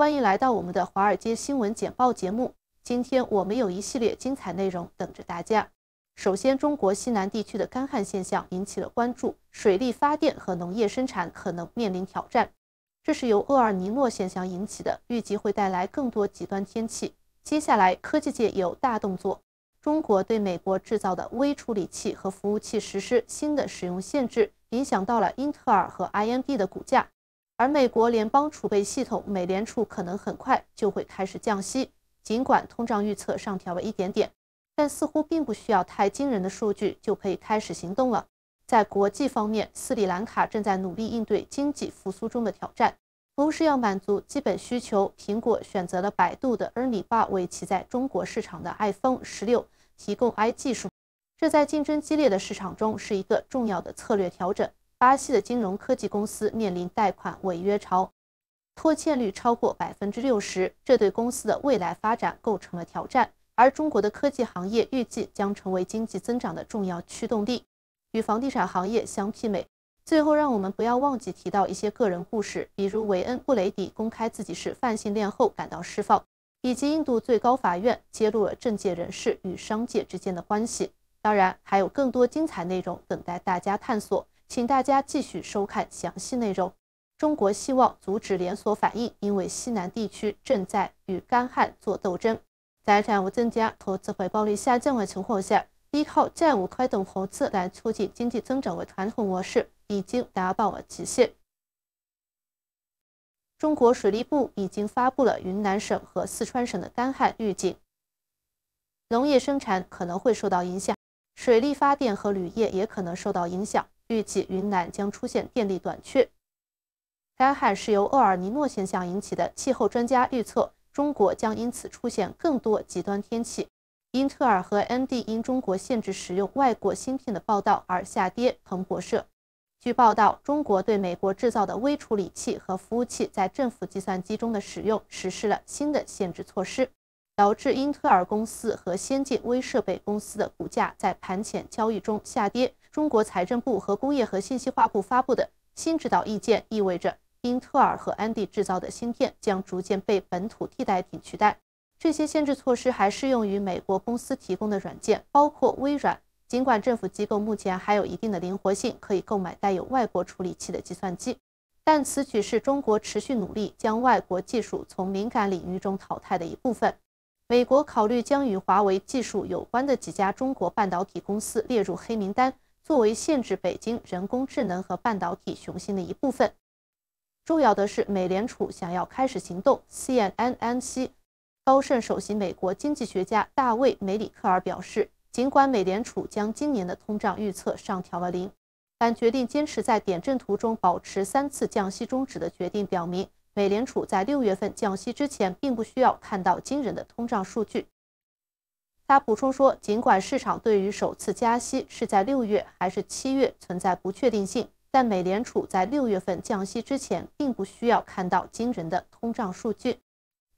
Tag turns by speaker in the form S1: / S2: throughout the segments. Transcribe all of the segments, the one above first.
S1: 欢迎来到我们的华尔街新闻简报节目。今天我们有一系列精彩内容等着大家。首先，中国西南地区的干旱现象引起了关注，水利发电和农业生产可能面临挑战。这是由厄尔尼诺现象引起的，预计会带来更多极端天气。接下来，科技界有大动作：中国对美国制造的微处理器和服务器实施新的使用限制，影响到了英特尔和 i m d 的股价。而美国联邦储备系统，美联储可能很快就会开始降息。尽管通胀预测上调了一点点，但似乎并不需要太惊人的数据就可以开始行动了。在国际方面，斯里兰卡正在努力应对经济复苏中的挑战。同时，要满足基本需求，苹果选择了百度的恩里巴为其在中国市场的 iPhone 16提供 i 技术。这在竞争激烈的市场中是一个重要的策略调整。巴西的金融科技公司面临贷款违约潮，拖欠率超过百分之六十，这对公司的未来发展构成了挑战。而中国的科技行业预计将成为经济增长的重要驱动力，与房地产行业相媲美。最后，让我们不要忘记提到一些个人故事，比如韦恩·布雷迪公开自己是泛性恋后感到释放，以及印度最高法院揭露了政界人士与商界之间的关系。当然，还有更多精彩内容等待大家探索。请大家继续收看详细内容。中国希望阻止连锁反应，因为西南地区正在与干旱做斗争。在债务增加、投资回报率下降的情况下，依靠债务推动投资来促进经济增长的传统模式已经达到了极限。中国水利部已经发布了云南省和四川省的干旱预警，农业生产可能会受到影响，水利发电和铝业也可能受到影响。预计云南将出现电力短缺。干旱是由厄尔尼诺现象引起的。气候专家预测，中国将因此出现更多极端天气。英特尔和 AMD 因中国限制使用外国芯片的报道而下跌。彭博社，据报道，中国对美国制造的微处理器和服务器在政府计算机中的使用实施了新的限制措施，导致英特尔公司和先进微设备公司的股价在盘前交易中下跌。中国财政部和工业和信息化部发布的新指导意见意味着，英特尔和安迪制造的芯片将逐渐被本土替代品取代。这些限制措施还适用于美国公司提供的软件，包括微软。尽管政府机构目前还有一定的灵活性，可以购买带有外国处理器的计算机，但此举是中国持续努力将外国技术从敏感领域中淘汰的一部分。美国考虑将与华为技术有关的几家中国半导体公司列入黑名单。作为限制北京人工智能和半导体雄心的一部分，重要的是，美联储想要开始行动。CNNC 高盛首席美国经济学家大卫梅里克尔表示，尽管美联储将今年的通胀预测上调了零，但决定坚持在点阵图中保持三次降息终止的决定，表明美联储在六月份降息之前并不需要看到惊人的通胀数据。他补充说，尽管市场对于首次加息是在六月还是七月存在不确定性，但美联储在六月份降息之前并不需要看到惊人的通胀数据。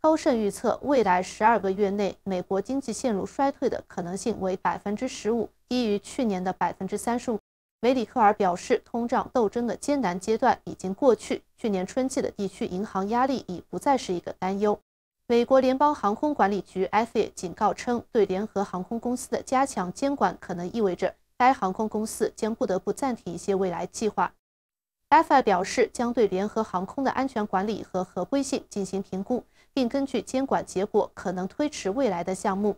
S1: 高盛预测，未来十二个月内美国经济陷入衰退的可能性为百分之十五，低于去年的百分之三十五。梅里克尔表示，通胀斗争的艰难阶段已经过去，去年春季的地区银行压力已不再是一个担忧。美国联邦航空管理局 FAA 警告称，对联合航空公司的加强监管可能意味着该航空公司将不得不暂停一些未来计划。FAA 表示，将对联合航空的安全管理和合规性进行评估，并根据监管结果可能推迟未来的项目。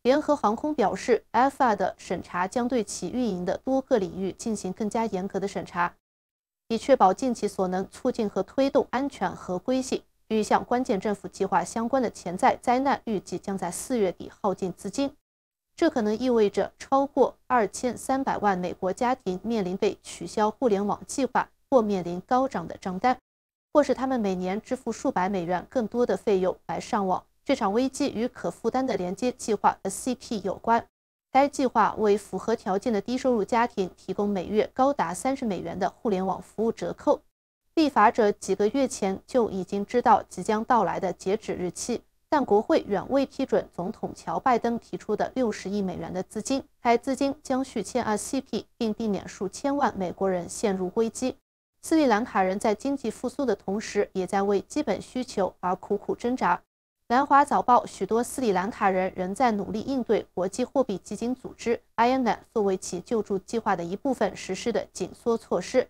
S1: 联合航空表示，FAA 的审查将对其运营的多个领域进行更加严格的审查，以确保尽其所能促进和推动安全合规性。一向关键政府计划相关的潜在灾难预计将在四月底耗尽资金，这可能意味着超过二千三百万美国家庭面临被取消互联网计划，或面临高涨的账单，或是他们每年支付数百美元更多的费用来上网。这场危机与可负担的连接计划 s CP 有关，该计划为符合条件的低收入家庭提供每月高达三十美元的互联网服务折扣。立法者几个月前就已经知道即将到来的截止日期，但国会远未批准总统乔拜登提出的六十亿美元的资金，该资金将续签 RCP，并避免数千万美国人陷入危机。斯里兰卡人在经济复苏的同时，也在为基本需求而苦苦挣扎。《南华早报》：许多斯里兰卡人仍在努力应对国际货币基金组织 （IMF） 作为其救助计划的一部分实施的紧缩措施。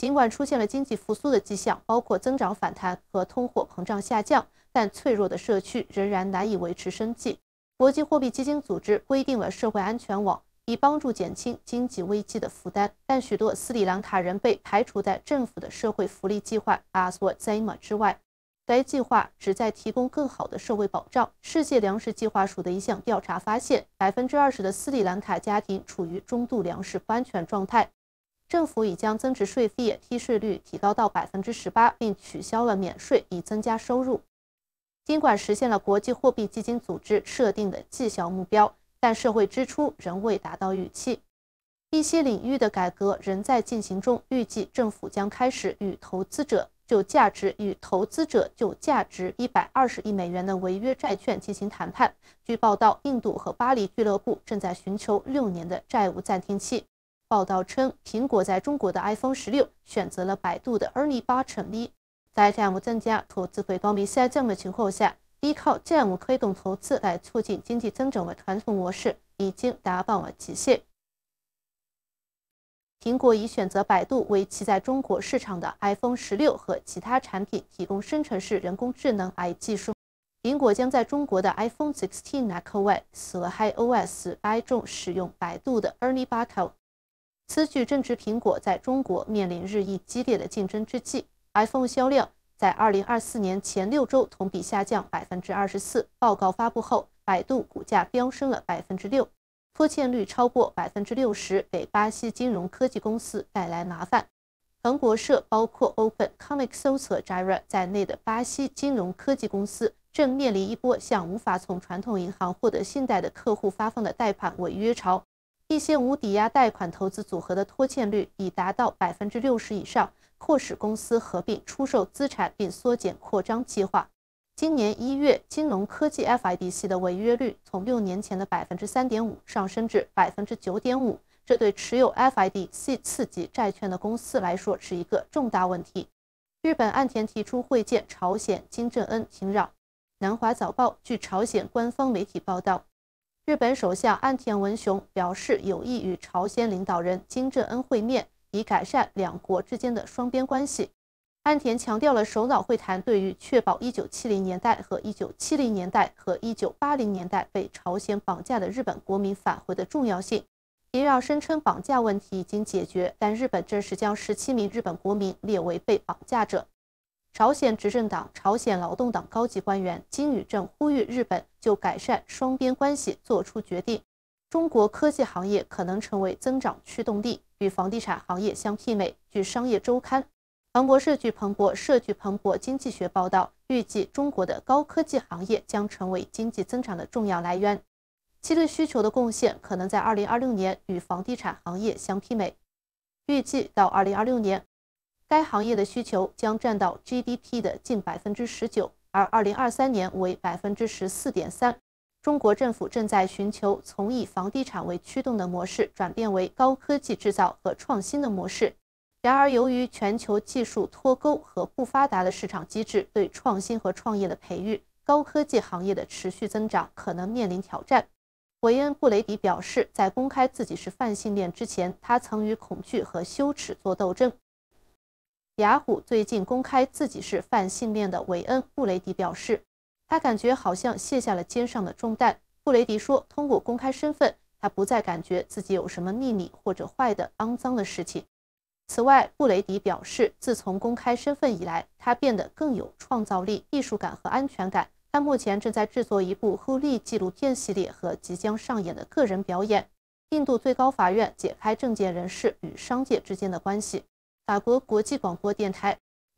S1: 尽管出现了经济复苏的迹象，包括增长反弹和通货膨胀下降，但脆弱的社区仍然难以维持生计。国际货币基金组织规定了社会安全网，以帮助减轻经济危机的负担，但许多斯里兰卡人被排除在政府的社会福利计划 a s w a t m a 之外。该计划旨在提供更好的社会保障。世界粮食计划署的一项调查发现，百分之二十的斯里兰卡家庭处于中度粮食不安全状态。政府已将增值税率、t 税率提高到百分之十八，并取消了免税，以增加收入。尽管实现了国际货币基金组织设定的绩效目标，但社会支出仍未达到预期。一些领域的改革仍在进行中，预计政府将开始与投资者就价值与投资者就价值一百二十亿美元的违约债券进行谈判。据报道，印度和巴黎俱乐部正在寻求六年的债务暂停期。报道称，苹果在中国的 iPhone 十六选择了百度的 ERNIE Bot 能在 G M 增加投资回报率下降的情况下，依靠 G M 推动投资来促进经济增长的传统模式已经达到了极限。苹果已选择百度为其在中国市场的 iPhone 十六和其他产品提供生成式人工智能 AI 技术。苹果将在中国的 iPhone 16和 AI 技术。苹果将在的 i o n e 和 AI 技术。8的 i o e 十六和其它 a 此举正值苹果在中国面临日益激烈的竞争之际。iPhone 销量在2024年前六周同比下降百分之二十四。报告发布后，百度股价飙升了百分之六。拖欠率超过百分之六十，给巴西金融科技公司带来麻烦。彭博社包括 Open c o m i c o s o Jira 在内的巴西金融科技公司正面临一波向无法从传统银行获得信贷的客户发放的贷款违约潮。一些无抵押贷款投资组合的拖欠率已达到百分之六十以上，迫使公司合并、出售资产并缩减扩张计划。今年一月，金融科技 FIDC 的违约率从六年前的百分之三点五上升至百分之九点五，这对持有 FIDC 次级债券的公司来说是一个重大问题。日本岸田提出会见朝鲜金正恩，平让南华早报据朝鲜官方媒体报道。日本首相岸田文雄表示有意与朝鲜领导人金正恩会面，以改善两国之间的双边关系。岸田强调了首脑会谈对于确保1970年代和1970年代和1980年代被朝鲜绑架的日本国民返回的重要性。也要声称绑架问题已经解决，但日本正式将17名日本国民列为被绑架者。朝鲜执政党朝鲜劳动党高级官员金宇镇呼吁日本就改善双边关系作出决定。中国科技行业可能成为增长驱动力，与房地产行业相媲美。据《商业周刊》、韩国《社据蓬勃社据蓬勃经济学》报道，预计中国的高科技行业将成为经济增长的重要来源，其对需求的贡献可能在2026年与房地产行业相媲美。预计到2026年。该行业的需求将占到 GDP 的近百分之十九，而二零二三年为百分之十四点三。中国政府正在寻求从以房地产为驱动的模式转变为高科技制造和创新的模式。然而，由于全球技术脱钩和不发达的市场机制对创新和创业的培育，高科技行业的持续增长可能面临挑战。韦恩·布雷迪表示，在公开自己是泛性恋之前，他曾与恐惧和羞耻作斗争。雅虎最近公开自己是泛性恋的韦恩·布雷迪表示，他感觉好像卸下了肩上的重担。布雷迪说，通过公开身份，他不再感觉自己有什么秘密或者坏的、肮脏的事情。此外，布雷迪表示，自从公开身份以来，他变得更有创造力、艺术感和安全感。他目前正在制作一部亨利纪录片系列和即将上演的个人表演。印度最高法院解开政界人士与商界之间的关系。法国国际广播电台，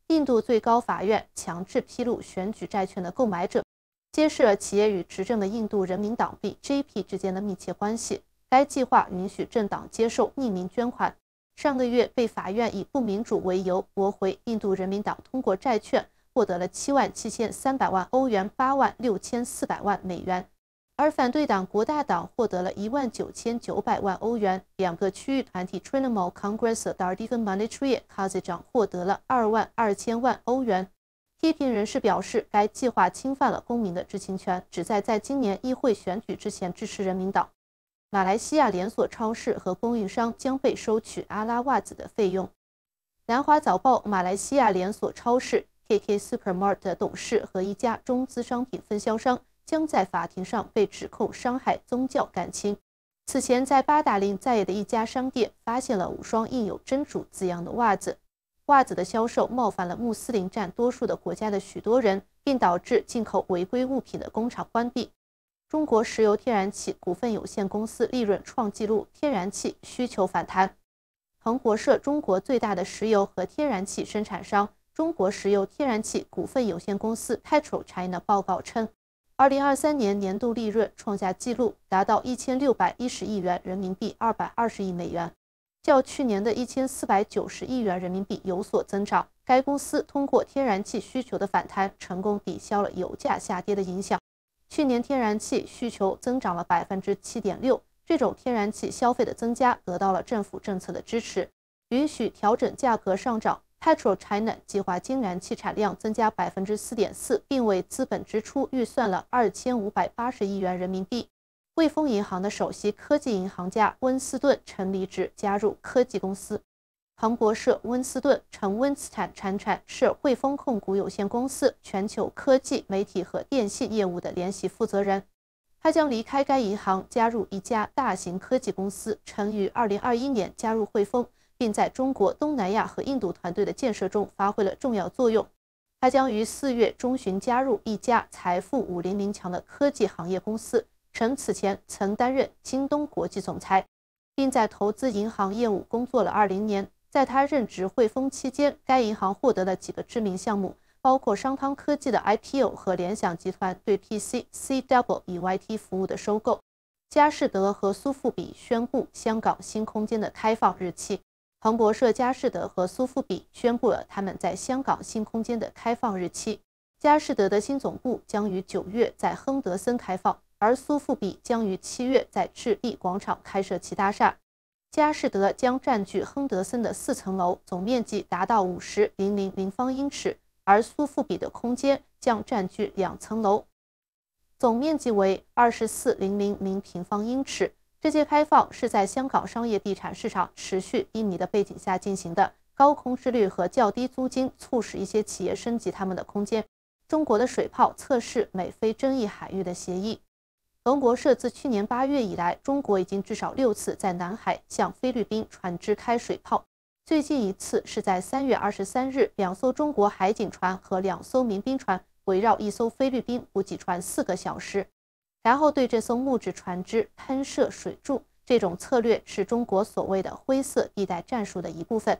S1: 印度最高法院强制披露选举债券的购买者，揭示了企业与执政的印度人民党 b j p 之间的密切关系。该计划允许政党接受匿名捐款。上个月被法院以不民主为由驳回。印度人民党通过债券获得了七万七千三百万欧元，八万六千四百万美元。而反对党国大党获得了一万九千九百万欧元，两个区域团体 t r i n a m o Congress d a r d i g a n m a n t r y a Kazirang 获得了二万二千万欧元。批评人士表示，该计划侵犯了公民的知情权，旨在在今年议会选举之前支持人民党。马来西亚连锁超市和供应商将被收取阿拉袜子的费用。南华早报，马来西亚连锁超市 KK Supermart 董事和一家中资商品分销商。将在法庭上被指控伤害宗教感情。此前，在八达岭在野的一家商店发现了五双印有“真主”字样的袜子，袜子的销售冒犯了穆斯林占多数的国家的许多人，并导致进口违规物品的工厂关闭。中国石油天然气股份有限公司利润创纪录，天然气需求反弹。彭博社，中国最大的石油和天然气生产商中国石油天然气股份有限公司 p e t r o China） 报告称。二零二三年年度利润创下纪录，达到一千六百一十亿元人民币，二百二十亿美元，较去年的一千四百九十亿元人民币有所增长。该公司通过天然气需求的反弹，成功抵消了油价下跌的影响。去年天然气需求增长了百分之七点六，这种天然气消费的增加得到了政府政策的支持，允许调整价格上涨。Petrol China 计划今然气产量增加百分之四点四，并为资本支出预算了二千五百八十亿元人民币。汇丰银行的首席科技银行家温斯顿·曾离职，加入科技公司。彭博社温斯顿·陈温斯坦产产是汇丰控股有限公司全球科技媒体和电信业务的联系负责人。他将离开该银行，加入一家大型科技公司。曾于二零二一年加入汇丰。并在中国、东南亚和印度团队的建设中发挥了重要作用。他将于四月中旬加入一家财富五零零强的科技行业公司。陈此前曾担任京东国际总裁，并在投资银行业务工作了二零年。在他任职汇丰期间，该银行获得了几个知名项目，包括商汤科技的 i p o 和联想集团对 p c c w 以 YT 服务的收购。佳士德和苏富比宣布香港新空间的开放日期。彭博社、嘉士德和苏富比宣布了他们在香港新空间的开放日期。嘉士德的新总部将于九月在亨德森开放，而苏富比将于七月在智利广场开设其大厦。嘉士德将占据亨德森的四层楼，总面积达到五十零零零方英尺，而苏富比的空间将占据两层楼，总面积为二十四零零零平方英尺。这些开放是在香港商业地产市场持续低迷的背景下进行的。高空置率和较低租金促使一些企业升级他们的空间。中国的水炮测试美菲争议海域的协议。中国设自去年八月以来，中国已经至少六次在南海向菲律宾船只开水炮。最近一次是在三月二十三日，两艘中国海警船和两艘民兵船围绕一艘菲律宾补给船四个小时。然后对这艘木质船只喷射水柱，这种策略是中国所谓的灰色地带战术的一部分，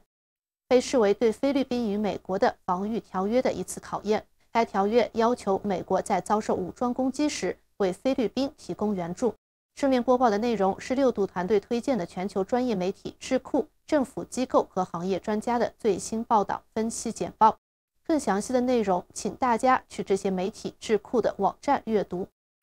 S1: 被视为对菲律宾与美国的防御条约的一次考验。该条约要求美国在遭受武装攻击时为菲律宾提供援助。正面播报的内容是六度团队推荐的全球专业媒体、智库、政府机构和行业专家的最新报道分析简报。更详细的内容，请大家去这些媒体智库的网站阅读。